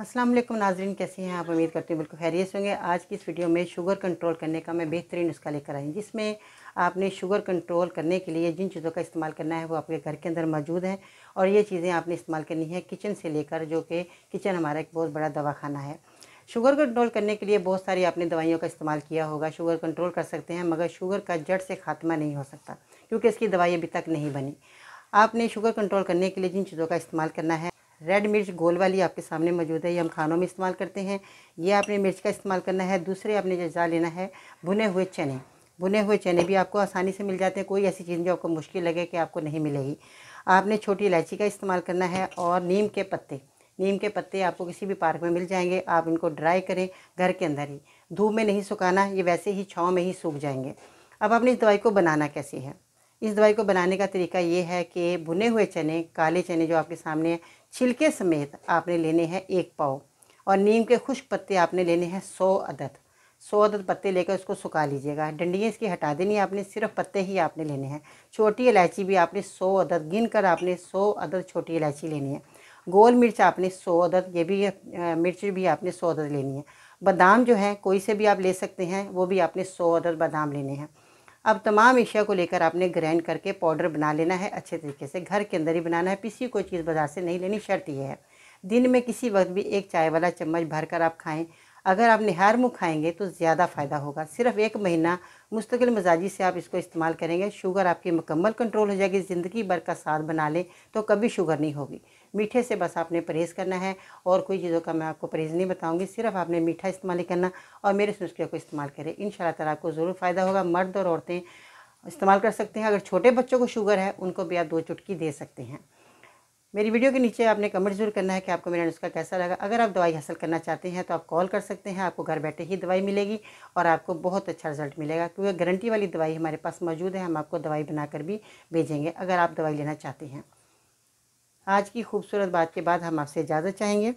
अस्सलाम वालेकुम नाजरीन कैसे हैं आप उम्मीद करते हैं बिल्कुल खैरियत होंगे आज की इस वीडियो में शुगर कंट्रोल करने का मैं बेहतरीन नुस्खा लेकर आई जिसमें आपने शुगर कंट्रोल करने के लिए जिन चीज़ों का इस्तेमाल करना है वो आपके घर के अंदर मौजूद हैं और ये चीज़ें आपने इस्तेमाल करनी है किचन से लेकर जो कि किचन हमारा एक बहुत बड़ा दवाखाना है शुगर कंट्रोल करने के लिए बहुत सारी आपने दवाइयों का इस्तेमाल किया होगा शुगर कंट्रोल कर सकते हैं मगर शुगर का जड़ से खात्मा नहीं हो सकता क्योंकि इसकी दवाई अभी तक नहीं बनी आपने शुगर कंट्रोल करने के लिए जिन चीज़ों का इस्तेमाल करना है रेड मिर्च गोल वाली आपके सामने मौजूद है ये हम खानों में इस्तेमाल करते हैं ये आपने मिर्च का इस्तेमाल करना है दूसरे आपने जजा लेना है भुने हुए चने भुने हुए चने भी आपको आसानी से मिल जाते हैं कोई ऐसी चीज़ जो आपको मुश्किल लगे कि आपको नहीं मिलेगी आपने छोटी इलायची का इस्तेमाल करना है और नीम के पत्ते नीम के पत्ते आपको किसी भी पार्क में मिल जाएंगे आप इनको ड्राई करें घर के अंदर ही धूप में नहीं सुखाना ये वैसे ही छाँव में ही सूख जाएंगे अब आपने इस दवाई को बनाना कैसे है इस दवाई को बनाने का तरीका ये है कि भुने हुए चने काले चने जो आपके सामने छिलके समेत आपने लेने हैं एक पाव और नीम के खुश पत्ते आपने लेने हैं सौ अदद सौ अदद पत्ते लेकर उसको सुखा लीजिएगा डंडियाँ इसकी हटा देनी आपने सिर्फ पत्ते ही आपने लेने हैं छोटी इलायची भी आपने सौ अदद गिन कर आपने सौ अदद छोटी इलायची लेनी है गोल मिर्च आपने सौ अदद ये भी आ, मिर्च भी आपने सौ अदद लेनी है बादाम जो है कोई से भी आप ले सकते हैं वो भी आपने सौ अदद बादाम लेने हैं अब तमाम अशिया को लेकर आपने ग्रैंड करके पाउडर बना लेना है अच्छे तरीके से घर के अंदर ही बनाना है पिसी कोई चीज़ बाज़ार से नहीं लेनी शर्त यह है दिन में किसी वक्त भी एक चाय वाला चम्मच भर कर आप खाएँ अगर आप निहार मुँह खाएँगे तो ज़्यादा फ़ायदा होगा सिर्फ एक महीना मुस्तकिल मजाजी से आप इसको इस्तेमाल करेंगे शुगर आपकी मुकम्मल कंट्रोल हो जाएगी ज़िंदगी भर का साथ बना लें तो कभी शुगर नहीं होगी मीठे से बस आपने परहेज़ करना है और कोई चीज़ों का मैं आपको परहेज़ नहीं बताऊँगी सिर्फ आपने मीठा इस्तेमाल ही करना और मेरे नुस्खे को इस्तेमाल करें इन ताला आपको ज़रूर फ़ायदा होगा मर्द और औरतें इस्तेमाल कर सकते हैं अगर छोटे बच्चों को शुगर है उनको भी आप दो चुटकी दे सकते हैं मेरी वीडियो के नीचे आपने कमेंट जरूर करना है कि आपको मेरा नुस्खा कैसा लगा अगर आप दवाई हासिल करना चाहते हैं तो आप कॉल कर सकते हैं आपको घर बैठे ही दवाई मिलेगी और आपको बहुत अच्छा रिजल्ट मिलेगा क्योंकि गारंटी वाली दवाई हमारे पास मौजूद है हम आपको दवाई बनाकर भी भेजेंगे अगर आप दवाई लेना चाहते हैं आज की खूबसूरत बात के बाद हम आपसे इजाज़त चाहेंगे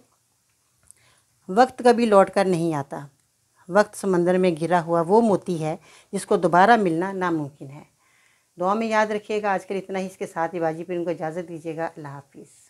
वक्त कभी लौट कर नहीं आता वक्त समंदर में घिरा हुआ वो मोती है जिसको दोबारा मिलना नामुमकिन है दुआ में याद रखिएगा आजकल इतना ही इसके साथ ही वाजिब इनको इजाज़त दीजिएगा अल्लाह हाफिज़